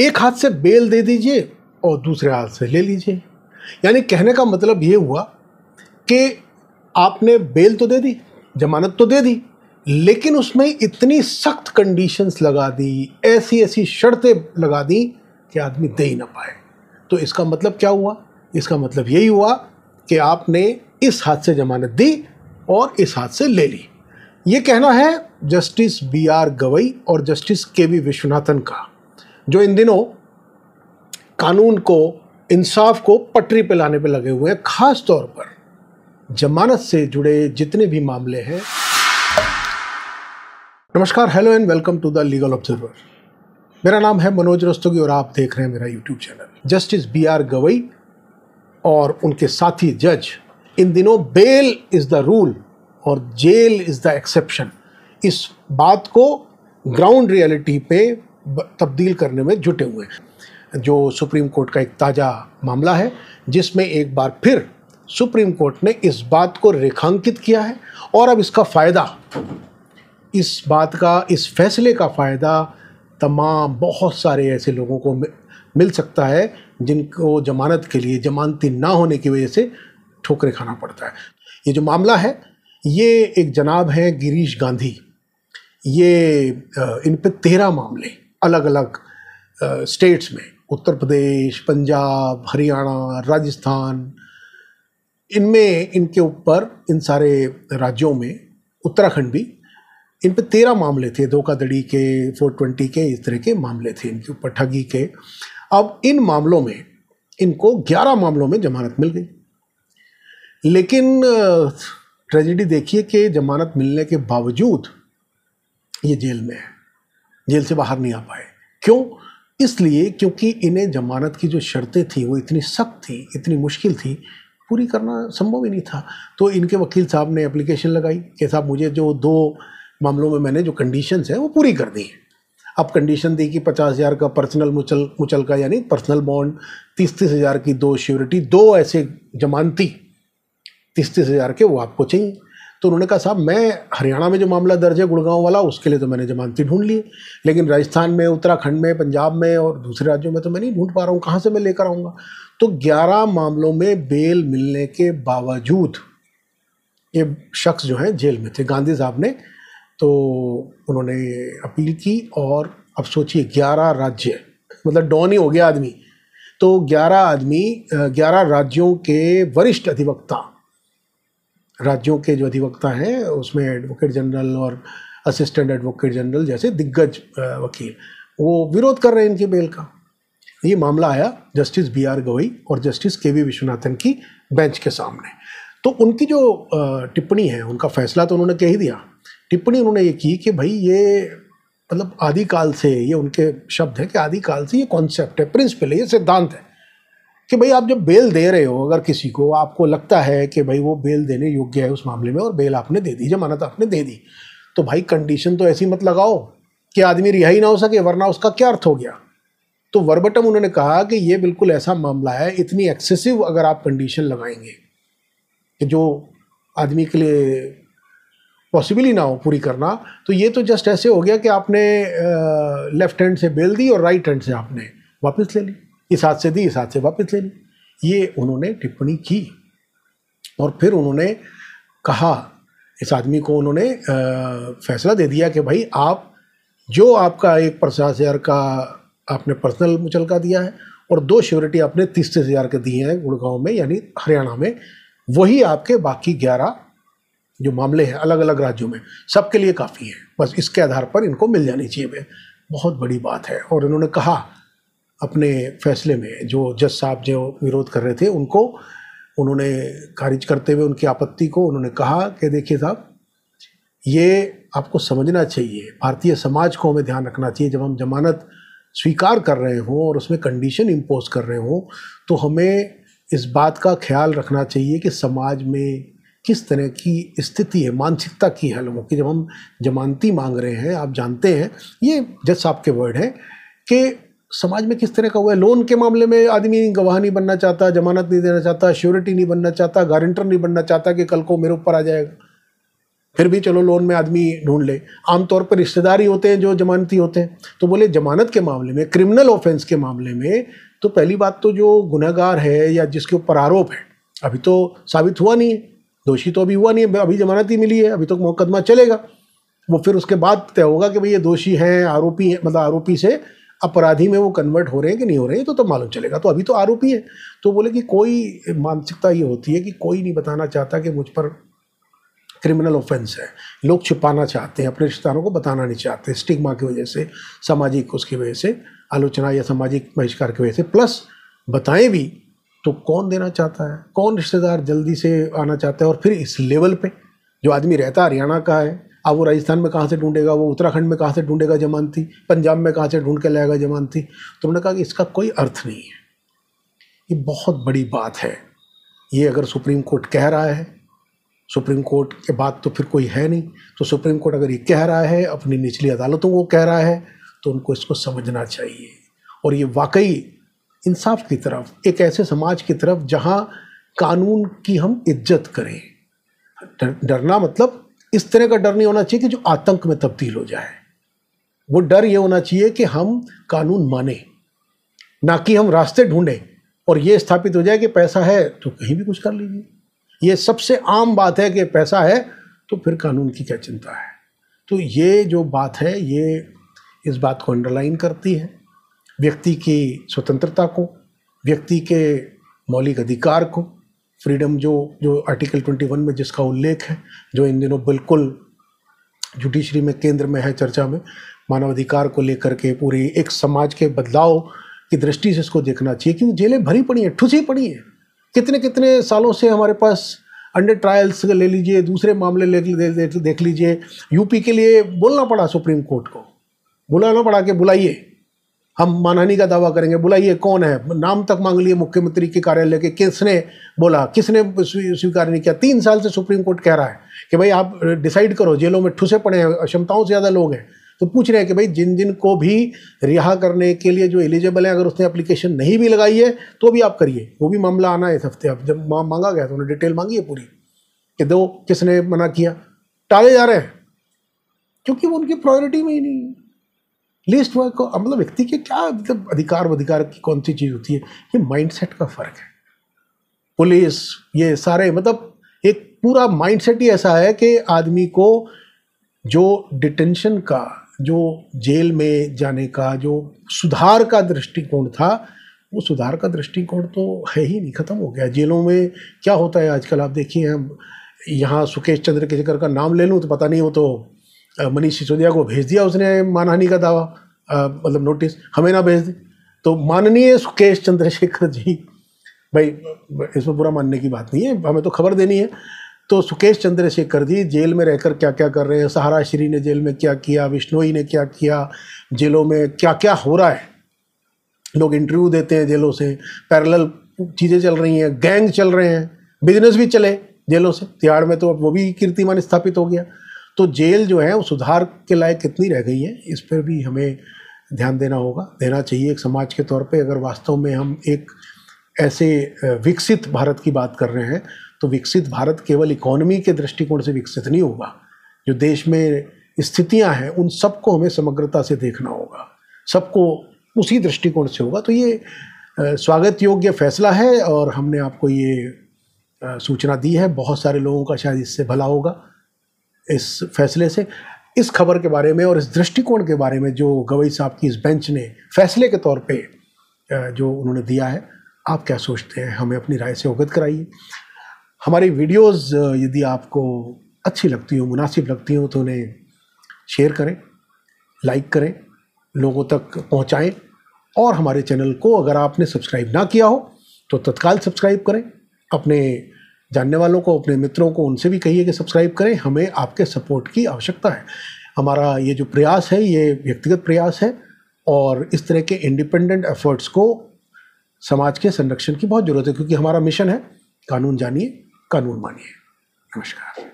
एक हाथ से बेल दे दीजिए और दूसरे हाथ से ले लीजिए यानी कहने का मतलब ये हुआ कि आपने बेल तो दे दी जमानत तो दे दी लेकिन उसमें इतनी सख्त कंडीशंस लगा दी ऐसी ऐसी शर्तें लगा दी कि आदमी दे ही ना पाए तो इसका मतलब क्या हुआ इसका मतलब यही हुआ कि आपने इस हाथ से जमानत दी और इस हाथ से ले ली ये कहना है जस्टिस बी आर गवई और जस्टिस के वी विश्वनाथन का जो इन दिनों कानून को इंसाफ को पटरी पे लाने पे लगे हुए हैं खास तौर पर जमानत से जुड़े जितने भी मामले हैं नमस्कार hello and welcome to the legal observer मेरा नाम है मनोज रस्तोगी और आप देख रहे हैं मेरा YouTube channel justice B R Gavai और उनके साथी जज इन दिनों बेल इज़ द रूल और जेल इज़ द एक्सेप्शन इस बात को ग्राउंड रियलिटी पे तब्दील करने में जुटे हुए हैं जो सुप्रीम कोर्ट का एक ताज़ा मामला है जिसमें एक बार फिर सुप्रीम कोर्ट ने इस बात को रेखांकित किया है और अब इसका फ़ायदा इस बात का इस फैसले का फ़ायदा तमाम बहुत सारे ऐसे लोगों को मिल सकता है जिनको जमानत के लिए जमानती ना होने की वजह से ठोकरे खाना पड़ता है ये जो मामला है ये एक जनाब हैं गिरीश गांधी ये इन पर तेरह मामले अलग अलग स्टेट्स में उत्तर प्रदेश पंजाब हरियाणा राजस्थान इनमें इनके ऊपर इन सारे राज्यों में उत्तराखंड भी इन पर तेरह मामले थे धोखाधड़ी के फोर ट्वेंटी के इस तरह के मामले थे इनके ऊपर ठगी के अब इन मामलों में इनको ग्यारह मामलों में जमानत मिल गई लेकिन ट्रेजिडी देखिए कि जमानत मिलने के बावजूद ये जेल में है जेल से बाहर नहीं आ पाए क्यों इसलिए क्योंकि इन्हें जमानत की जो शर्तें थी वो इतनी सख्त थी इतनी मुश्किल थी पूरी करना संभव ही नहीं था तो इनके वकील साहब ने एप्लीकेशन लगाई कि साहब मुझे जो दो मामलों में मैंने जो कंडीशंस है वो पूरी कर दी अब कंडीशन दी कि पचास हज़ार का पर्सनल मुचल मुचल का यानी पर्सनल बॉन्ड तीस तीस हज़ार की दो श्योरिटी दो ऐसे जमानती तीस तीस हज़ार के वो आपको चाहिए तो उन्होंने कहा साहब मैं हरियाणा में जो मामला दर्ज है गुड़गांव वाला उसके लिए तो मैंने जमानती ढूंढ ली लेकिन राजस्थान में उत्तराखंड में पंजाब में और दूसरे राज्यों में तो मैं नहीं ढूंढ पा रहा हूँ कहाँ से मैं लेकर आऊँगा तो ग्यारह मामलों में बेल मिलने के बावजूद ये शख्स जो हैं जेल में थे गांधी साहब ने तो उन्होंने अपील की और अब सोचिए ग्यारह राज्य मतलब डॉन ही हो गया आदमी तो ग्यारह आदमी ग्यारह राज्यों के वरिष्ठ अधिवक्ता राज्यों के जो अधिवक्ता हैं उसमें एडवोकेट जनरल और असिस्टेंट एडवोकेट जनरल जैसे दिग्गज वकील वो विरोध कर रहे हैं इनके बेल का ये मामला आया जस्टिस बी आर गवई और जस्टिस के वी विश्वनाथन की बेंच के सामने तो उनकी जो टिप्पणी है उनका फैसला तो उन्होंने कह ही दिया टिप्पणी उन्होंने ये की कि भाई ये मतलब आदिकाल से ये उनके शब्द हैं कि आदिकाल से ये कॉन्सेप्ट है प्रिंसिपल है ये सिद्धांत है कि भाई आप जब बेल दे रहे हो अगर किसी को आपको लगता है कि भाई वो बेल देने योग्य है उस मामले में और बेल आपने दे दी जमानत आपने दे दी तो भाई कंडीशन तो ऐसी मत लगाओ कि आदमी रिहाई ना हो सके वरना उसका क्या अर्थ हो गया तो वर्बटम उन्होंने कहा कि ये बिल्कुल ऐसा मामला है इतनी एक्सेसिव अगर आप कंडीशन लगाएंगे कि जो आदमी के लिए पॉसिबल ही ना हो पूरी करना तो ये तो जस्ट ऐसे हो गया कि आपने लेफ़्ट हैंड से बेल दी और राइट हैंड से आपने वापस ले ली इस हाथ से दी इस हाथ से वापस ले ली ये उन्होंने टिप्पणी की और फिर उन्होंने कहा इस आदमी को उन्होंने फैसला दे दिया कि भाई आप जो आपका एक पचास हज़ार का आपने पर्सनल मुचलका दिया है और दो श्योरिटी आपने तीस तीस हज़ार के दिए हैं गुड़गांव में यानी हरियाणा में वही आपके बाकी ग्यारह जो मामले हैं अलग अलग राज्यों में सबके लिए काफ़ी है बस इसके आधार पर इनको मिल जानी चाहिए बहुत बड़ी बात है और इन्होंने कहा अपने फैसले में जो जज साहब जो विरोध कर रहे थे उनको उन्होंने खारिज करते हुए उनकी आपत्ति को उन्होंने कहा कि देखिए साहब ये आपको समझना चाहिए भारतीय समाज को हमें ध्यान रखना चाहिए जब हम जमानत स्वीकार कर रहे हों और उसमें कंडीशन इम्पोज कर रहे हों तो हमें इस बात का ख्याल रखना चाहिए कि समाज में किस तरह की स्थिति है मानसिकता की है लोगों की जब हम जमानती मांग रहे हैं आप जानते हैं ये जज साहब के वर्ड हैं कि समाज में किस तरह का हुआ है लोन के मामले में आदमी गवाह नहीं बनना चाहता जमानत नहीं देना चाहता श्योरिटी नहीं बनना चाहता गारंटर नहीं बनना चाहता कि कल को मेरे ऊपर आ जाएगा फिर भी चलो लोन में आदमी ढूंढ ले आमतौर पर रिश्तेदार ही होते हैं जो जमानती होते हैं तो बोले जमानत के मामले में क्रिमिनल ऑफेंस के मामले में तो पहली बात तो जो गुनागार है या जिसके ऊपर आरोप है अभी तो साबित हुआ नहीं है दोषी तो अभी हुआ नहीं है अभी जमानत ही मिली है अभी तो मुकदमा चलेगा वो फिर उसके बाद तय होगा कि भाई ये दोषी हैं आरोपी हैं मतलब आरोपी से अपराधी में वो कन्वर्ट हो रहे हैं कि नहीं हो रहे हैं तो तब तो मालूम चलेगा तो अभी तो आरोपी है तो बोले कि कोई मानसिकता ये होती है कि कोई नहीं बताना चाहता कि मुझ पर क्रिमिनल ऑफेंस है लोग छुपाना चाहते हैं अपने रिश्तेदारों को बताना नहीं चाहते स्टिग्मा की वजह से सामाजिक उसकी वजह से आलोचना या सामाजिक बहिष्कार की वजह से प्लस बताएं भी तो कौन देना चाहता है कौन रिश्तेदार जल्दी से आना चाहता है और फिर इस लेवल पे जो आदमी रहता हरियाणा का है अब वो राजस्थान में कहाँ से ढूंढेगा वो उत्तराखंड में कहाँ से ढूंढेगा जमानती पंजाब में कहाँ से ढूंढ के लाएगा जमानती तो उन्होंने कहा कि इसका कोई अर्थ नहीं है ये बहुत बड़ी बात है ये अगर सुप्रीम कोर्ट कह रहा है सुप्रीम कोर्ट के बाद तो फिर कोई है नहीं तो सुप्रीम कोर्ट अगर ये कह रहा है अपनी निचली अदालतों को कह रहा है तो उनको इसको समझना चाहिए और ये वाकई इंसाफ की तरफ एक ऐसे समाज की तरफ जहाँ कानून की हम इज्जत करें डरना मतलब इस तरह का डर नहीं होना चाहिए कि जो आतंक में तब्दील हो जाए वो डर ये होना चाहिए कि हम कानून माने ना कि हम रास्ते ढूंढें और ये स्थापित हो जाए कि पैसा है तो कहीं भी कुछ कर लीजिए ये सबसे आम बात है कि पैसा है तो फिर कानून की क्या चिंता है तो ये जो बात है ये इस बात को अंडरलाइन करती है व्यक्ति की स्वतंत्रता को व्यक्ति के मौलिक अधिकार को फ्रीडम जो जो आर्टिकल 21 में जिसका उल्लेख है जो इन दिनों बिल्कुल जुडिशरी में केंद्र में है चर्चा में मानवाधिकार को लेकर के पूरी एक समाज के बदलाव की दृष्टि से इसको देखना चाहिए क्योंकि जेलें भरी पड़ी हैं ठुसी पड़ी हैं कितने कितने सालों से हमारे पास अंडर ट्रायल्स ले लीजिए दूसरे मामले ले, ले, ले, देख लीजिए यूपी के लिए बोलना पड़ा सुप्रीम कोर्ट को बुलाना पड़ा कि बुलाइए हम मानहानि का दावा करेंगे बोला ये कौन है नाम तक मांग लिए मुख्यमंत्री के कार्यालय के किसने बोला किसने स्वीकार नहीं किया तीन साल से सुप्रीम कोर्ट कह रहा है कि भाई आप डिसाइड करो जेलों में ठुसे पड़े हैं क्षमताओं से ज़्यादा लोग हैं तो पूछ रहे हैं कि भाई जिन जिन को भी रिहा करने के लिए जो एलिजिबल है अगर उसने अप्लीकेशन नहीं भी लगाई है तो भी आप करिए वो भी मामला आना है इस हफ्ते अब जब मांगा गया तो उन्होंने डिटेल मांगी है पूरी कि दो किसने मना किया टाले जा रहे हैं क्योंकि वो उनकी प्रायोरिटी में ही नहीं है लिस्ट वर्क मतलब व्यक्ति के क्या मतलब अधिकार अधिकार की कौन सी चीज़ होती है ये माइंडसेट का फ़र्क है पुलिस ये सारे मतलब एक पूरा माइंडसेट ही ऐसा है कि आदमी को जो डिटेंशन का जो जेल में जाने का जो सुधार का दृष्टिकोण था वो सुधार का दृष्टिकोण तो है ही नहीं ख़त्म हो गया जेलों में क्या होता है आजकल आप देखिए हम यहाँ सुकेश चंद्र के जगह का नाम ले लूँ तो पता नहीं हो तो मनीष सिसोदिया को भेज दिया उसने मानहानि का दावा मतलब नोटिस हमें ना भेज दी तो माननीय सुकेश चंद्रशेखर जी भाई इसमें बुरा मानने की बात नहीं है हमें तो खबर देनी है तो सुकेश चंद्रशेखर जी जेल में रहकर क्या क्या कर रहे हैं सहारा श्री ने जेल में क्या किया विष्णोई ने क्या किया जेलों में क्या क्या हो रहा है लोग इंटरव्यू देते हैं जेलों से पैरेलल चीज़ें चल रही हैं गैंग चल रहे हैं बिजनेस भी चले जेलों से तिहाड़ में तो अब वो भी कीर्तिमान स्थापित हो गया तो जेल जो है वो सुधार के लायक कितनी रह गई है इस पर भी हमें ध्यान देना होगा देना चाहिए एक समाज के तौर पे अगर वास्तव में हम एक ऐसे विकसित भारत की बात कर रहे हैं तो विकसित भारत केवल इकोनॉमी के दृष्टिकोण से विकसित नहीं होगा जो देश में स्थितियां हैं उन सबको हमें समग्रता से देखना होगा सबको उसी दृष्टिकोण से होगा तो ये स्वागत योग्य फैसला है और हमने आपको ये सूचना दी है बहुत सारे लोगों का शायद इससे भला होगा इस फैसले से इस खबर के बारे में और इस दृष्टिकोण के बारे में जो गवई साहब की इस बेंच ने फैसले के तौर पे जो उन्होंने दिया है आप क्या सोचते हैं हमें अपनी राय से अवगत कराइए हमारी वीडियोस यदि आपको अच्छी लगती हो मुनासिब लगती हो तो उन्हें शेयर करें लाइक करें लोगों तक पहुंचाएं और हमारे चैनल को अगर आपने सब्सक्राइब ना किया हो तो तत्काल सब्सक्राइब करें अपने जानने वालों को अपने मित्रों को उनसे भी कहिए कि सब्सक्राइब करें हमें आपके सपोर्ट की आवश्यकता है हमारा ये जो प्रयास है ये व्यक्तिगत प्रयास है और इस तरह के इंडिपेंडेंट एफर्ट्स को समाज के संरक्षण की बहुत ज़रूरत है क्योंकि हमारा मिशन है कानून जानिए कानून मानिए नमस्कार